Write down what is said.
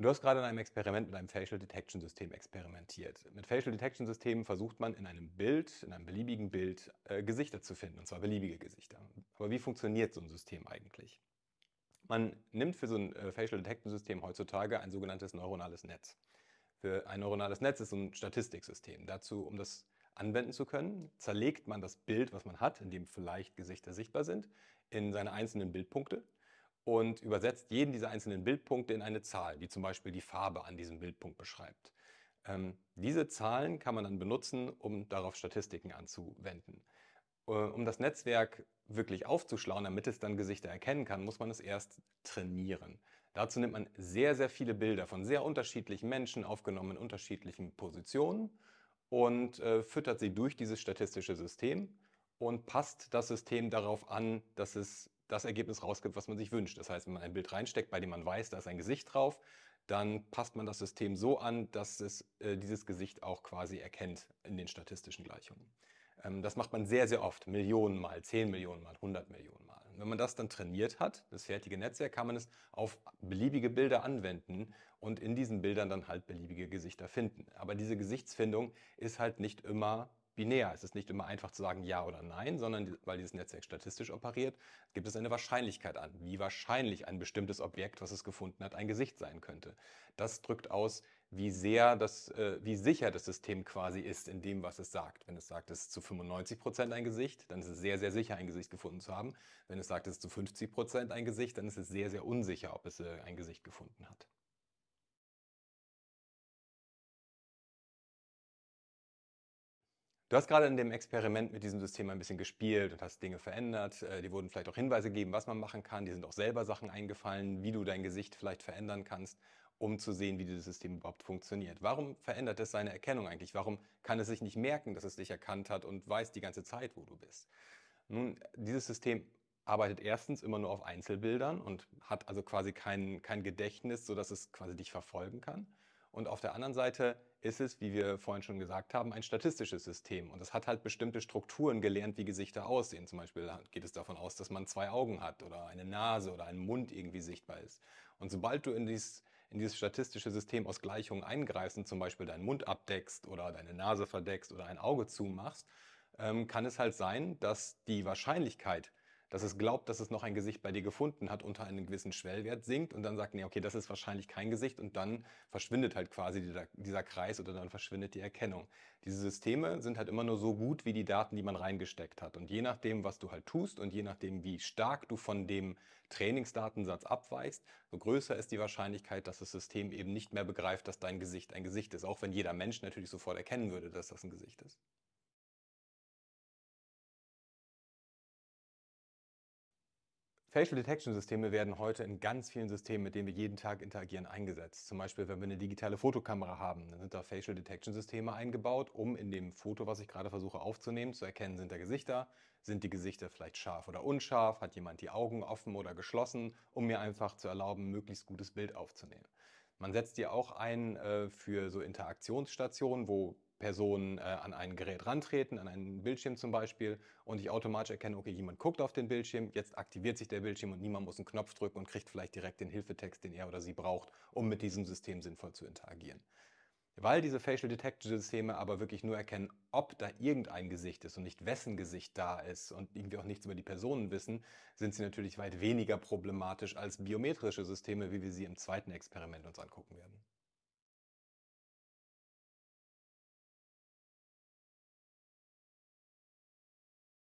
Du hast gerade in einem Experiment mit einem Facial Detection System experimentiert. Mit Facial Detection Systemen versucht man in einem Bild, in einem beliebigen Bild, äh, Gesichter zu finden, und zwar beliebige Gesichter. Aber wie funktioniert so ein System eigentlich? Man nimmt für so ein äh, Facial Detection System heutzutage ein sogenanntes neuronales Netz. Für ein neuronales Netz ist so ein Statistiksystem. Dazu, um das anwenden zu können, zerlegt man das Bild, was man hat, in dem vielleicht Gesichter sichtbar sind, in seine einzelnen Bildpunkte und übersetzt jeden dieser einzelnen Bildpunkte in eine Zahl, die zum Beispiel die Farbe an diesem Bildpunkt beschreibt. Ähm, diese Zahlen kann man dann benutzen, um darauf Statistiken anzuwenden. Äh, um das Netzwerk wirklich aufzuschlauen, damit es dann Gesichter erkennen kann, muss man es erst trainieren. Dazu nimmt man sehr, sehr viele Bilder von sehr unterschiedlichen Menschen aufgenommen in unterschiedlichen Positionen und äh, füttert sie durch dieses statistische System und passt das System darauf an, dass es das Ergebnis rausgibt, was man sich wünscht. Das heißt, wenn man ein Bild reinsteckt, bei dem man weiß, da ist ein Gesicht drauf, dann passt man das System so an, dass es äh, dieses Gesicht auch quasi erkennt in den statistischen Gleichungen. Ähm, das macht man sehr, sehr oft, Millionen mal, 10 Millionen mal, 100 Millionen mal. Und wenn man das dann trainiert hat, das fertige Netzwerk, kann man es auf beliebige Bilder anwenden und in diesen Bildern dann halt beliebige Gesichter finden. Aber diese Gesichtsfindung ist halt nicht immer binär. Es ist nicht immer einfach zu sagen ja oder nein, sondern weil dieses Netzwerk statistisch operiert, gibt es eine Wahrscheinlichkeit an, wie wahrscheinlich ein bestimmtes Objekt, was es gefunden hat, ein Gesicht sein könnte. Das drückt aus, wie sehr das, äh, wie sicher das System quasi ist in dem, was es sagt. Wenn es sagt, es ist zu 95 Prozent ein Gesicht, dann ist es sehr, sehr sicher, ein Gesicht gefunden zu haben. Wenn es sagt, es ist zu 50 Prozent ein Gesicht, dann ist es sehr, sehr unsicher, ob es äh, ein Gesicht gefunden hat. Du hast gerade in dem Experiment mit diesem System ein bisschen gespielt und hast Dinge verändert. Äh, die wurden vielleicht auch Hinweise gegeben, was man machen kann. Die sind auch selber Sachen eingefallen, wie du dein Gesicht vielleicht verändern kannst, um zu sehen, wie dieses System überhaupt funktioniert. Warum verändert es seine Erkennung eigentlich? Warum kann es sich nicht merken, dass es dich erkannt hat und weiß die ganze Zeit, wo du bist? Nun, dieses System arbeitet erstens immer nur auf Einzelbildern und hat also quasi kein, kein Gedächtnis, sodass es quasi dich verfolgen kann. Und auf der anderen Seite ist es, wie wir vorhin schon gesagt haben, ein statistisches System. Und es hat halt bestimmte Strukturen gelernt, wie Gesichter aussehen. Zum Beispiel geht es davon aus, dass man zwei Augen hat oder eine Nase oder ein Mund irgendwie sichtbar ist. Und sobald du in dieses, in dieses statistische System aus Gleichungen eingreifst und zum Beispiel deinen Mund abdeckst oder deine Nase verdeckst oder ein Auge zumachst, ähm, kann es halt sein, dass die Wahrscheinlichkeit, dass es glaubt, dass es noch ein Gesicht bei dir gefunden hat, unter einem gewissen Schwellwert sinkt und dann sagt, nee, okay, das ist wahrscheinlich kein Gesicht und dann verschwindet halt quasi dieser, dieser Kreis oder dann verschwindet die Erkennung. Diese Systeme sind halt immer nur so gut wie die Daten, die man reingesteckt hat. Und je nachdem, was du halt tust und je nachdem, wie stark du von dem Trainingsdatensatz abweichst, so größer ist die Wahrscheinlichkeit, dass das System eben nicht mehr begreift, dass dein Gesicht ein Gesicht ist. Auch wenn jeder Mensch natürlich sofort erkennen würde, dass das ein Gesicht ist. Facial Detection Systeme werden heute in ganz vielen Systemen, mit denen wir jeden Tag interagieren, eingesetzt. Zum Beispiel, wenn wir eine digitale Fotokamera haben, dann sind da Facial Detection Systeme eingebaut, um in dem Foto, was ich gerade versuche aufzunehmen, zu erkennen, sind da Gesichter, sind die Gesichter vielleicht scharf oder unscharf, hat jemand die Augen offen oder geschlossen, um mir einfach zu erlauben, ein möglichst gutes Bild aufzunehmen. Man setzt die auch ein äh, für so Interaktionsstationen, wo Personen äh, an ein Gerät rantreten, an einen Bildschirm zum Beispiel, und ich automatisch erkenne, okay, jemand guckt auf den Bildschirm, jetzt aktiviert sich der Bildschirm und niemand muss einen Knopf drücken und kriegt vielleicht direkt den Hilfetext, den er oder sie braucht, um mit diesem System sinnvoll zu interagieren. Weil diese Facial Detection Systeme aber wirklich nur erkennen, ob da irgendein Gesicht ist und nicht wessen Gesicht da ist und irgendwie auch nichts über die Personen wissen, sind sie natürlich weit weniger problematisch als biometrische Systeme, wie wir sie im zweiten Experiment uns angucken werden.